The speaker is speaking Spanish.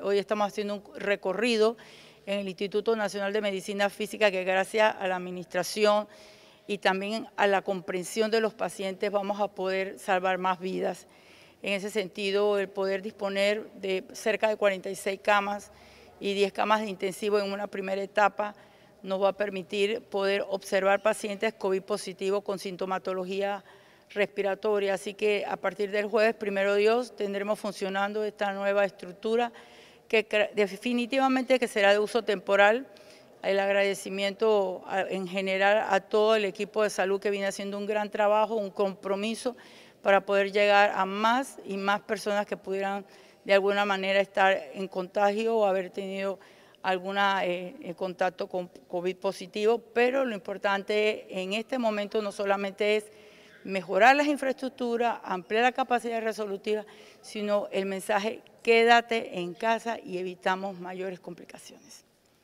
Hoy estamos haciendo un recorrido en el Instituto Nacional de Medicina Física que gracias a la administración y también a la comprensión de los pacientes vamos a poder salvar más vidas. En ese sentido, el poder disponer de cerca de 46 camas y 10 camas de intensivo en una primera etapa nos va a permitir poder observar pacientes COVID positivo con sintomatología respiratoria. Así que a partir del jueves, primero Dios, tendremos funcionando esta nueva estructura que definitivamente que será de uso temporal. El agradecimiento en general a todo el equipo de salud que viene haciendo un gran trabajo, un compromiso para poder llegar a más y más personas que pudieran de alguna manera estar en contagio o haber tenido algún eh, eh, contacto con COVID positivo, pero lo importante en este momento no solamente es mejorar las infraestructuras, ampliar la capacidad resolutiva, sino el mensaje quédate en casa y evitamos mayores complicaciones.